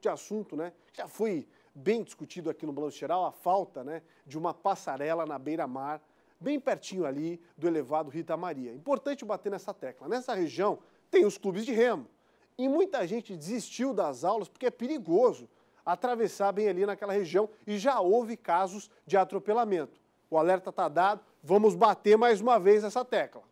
de assunto, né? Já foi bem discutido aqui no Balanço Geral a falta né, de uma passarela na beira-mar, bem pertinho ali do elevado Rita Maria. Importante bater nessa tecla. Nessa região tem os clubes de remo e muita gente desistiu das aulas porque é perigoso atravessar bem ali naquela região e já houve casos de atropelamento. O alerta está dado, vamos bater mais uma vez essa tecla.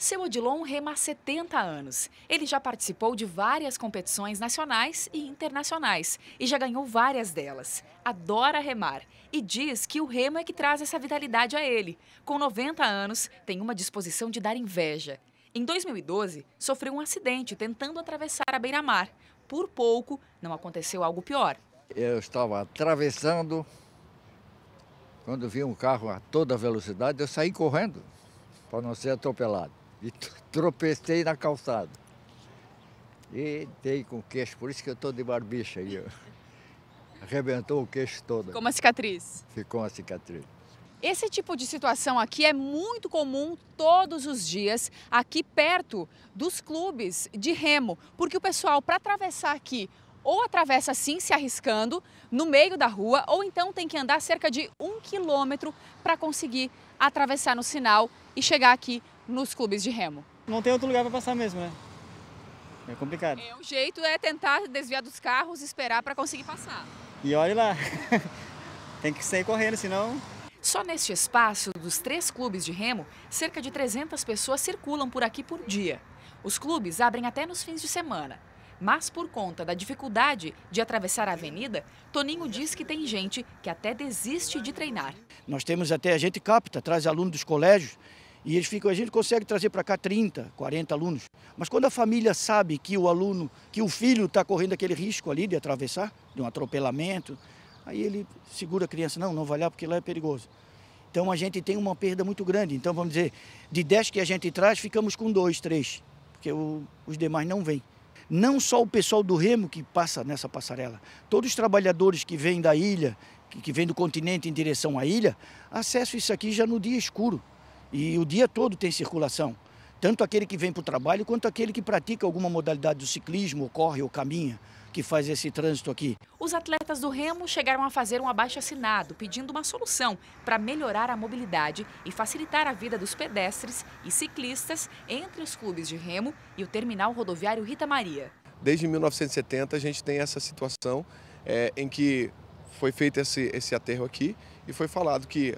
Seu Odilon rema há 70 anos. Ele já participou de várias competições nacionais e internacionais e já ganhou várias delas. Adora remar e diz que o remo é que traz essa vitalidade a ele. Com 90 anos, tem uma disposição de dar inveja. Em 2012, sofreu um acidente tentando atravessar a beira-mar. Por pouco, não aconteceu algo pior. Eu estava atravessando quando vi um carro a toda velocidade, eu saí correndo para não ser atropelado e tropecei na calçada. E dei com o queixo, por isso que eu estou de barbicha aí. Arrebentou o queixo todo. Ficou uma cicatriz. Ficou uma cicatriz. Esse tipo de situação aqui é muito comum todos os dias aqui perto dos clubes de remo, porque o pessoal para atravessar aqui ou atravessa assim se arriscando no meio da rua ou então tem que andar cerca de um quilômetro para conseguir atravessar no sinal e chegar aqui nos clubes de remo. Não tem outro lugar para passar mesmo, né? É complicado. É, o jeito é tentar desviar dos carros, esperar para conseguir passar. E olhe lá, tem que sair correndo, senão só neste espaço dos três clubes de remo, cerca de 300 pessoas circulam por aqui por dia. Os clubes abrem até nos fins de semana. Mas por conta da dificuldade de atravessar a avenida, Toninho diz que tem gente que até desiste de treinar. Nós temos até, a gente capta, traz alunos dos colégios e eles ficam, a gente consegue trazer para cá 30, 40 alunos. Mas quando a família sabe que o aluno, que o filho está correndo aquele risco ali de atravessar, de um atropelamento, aí ele segura a criança, não, não vai lá porque lá é perigoso. Então a gente tem uma perda muito grande. Então vamos dizer, de 10 que a gente traz, ficamos com dois, três, porque o, os demais não vêm. Não só o pessoal do Remo que passa nessa passarela, todos os trabalhadores que vêm da ilha, que, que vêm do continente em direção à ilha, acessam isso aqui já no dia escuro. E o dia todo tem circulação, tanto aquele que vem para o trabalho quanto aquele que pratica alguma modalidade do ciclismo, ou corre ou caminha, que faz esse trânsito aqui. Os atletas do Remo chegaram a fazer um abaixo-assinado, pedindo uma solução para melhorar a mobilidade e facilitar a vida dos pedestres e ciclistas entre os clubes de Remo e o terminal rodoviário Rita Maria. Desde 1970 a gente tem essa situação é, em que foi feito esse, esse aterro aqui e foi falado que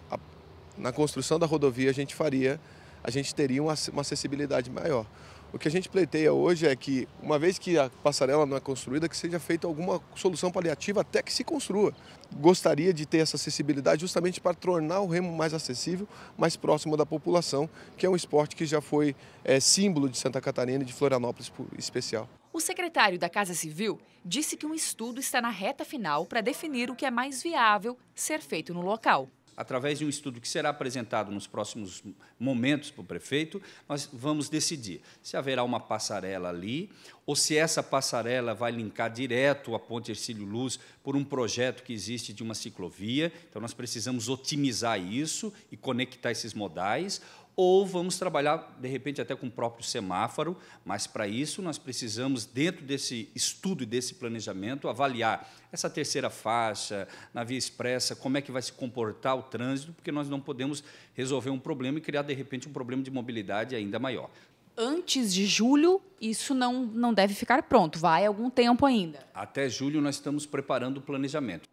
na construção da rodovia a gente faria, a gente teria uma, uma acessibilidade maior. O que a gente pleiteia hoje é que, uma vez que a passarela não é construída, que seja feita alguma solução paliativa até que se construa. Gostaria de ter essa acessibilidade justamente para tornar o remo mais acessível, mais próximo da população, que é um esporte que já foi é, símbolo de Santa Catarina e de Florianópolis especial. O secretário da Casa Civil disse que um estudo está na reta final para definir o que é mais viável ser feito no local através de um estudo que será apresentado nos próximos momentos para o prefeito, nós vamos decidir se haverá uma passarela ali ou se essa passarela vai linkar direto a Ponte Ercílio Luz por um projeto que existe de uma ciclovia. Então, nós precisamos otimizar isso e conectar esses modais, ou vamos trabalhar, de repente, até com o próprio semáforo, mas para isso nós precisamos, dentro desse estudo e desse planejamento, avaliar essa terceira faixa, na via expressa, como é que vai se comportar o trânsito, porque nós não podemos resolver um problema e criar, de repente, um problema de mobilidade ainda maior. Antes de julho, isso não, não deve ficar pronto, vai algum tempo ainda. Até julho nós estamos preparando o planejamento.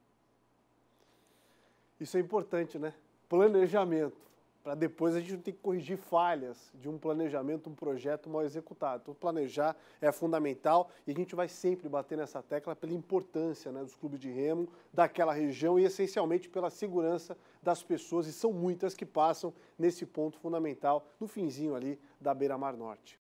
Isso é importante, né? Planejamento para depois a gente não ter que corrigir falhas de um planejamento, um projeto mal executado. Então, planejar é fundamental e a gente vai sempre bater nessa tecla pela importância né, dos clubes de remo, daquela região e, essencialmente, pela segurança das pessoas, e são muitas que passam nesse ponto fundamental, no finzinho ali da Beira-Mar Norte.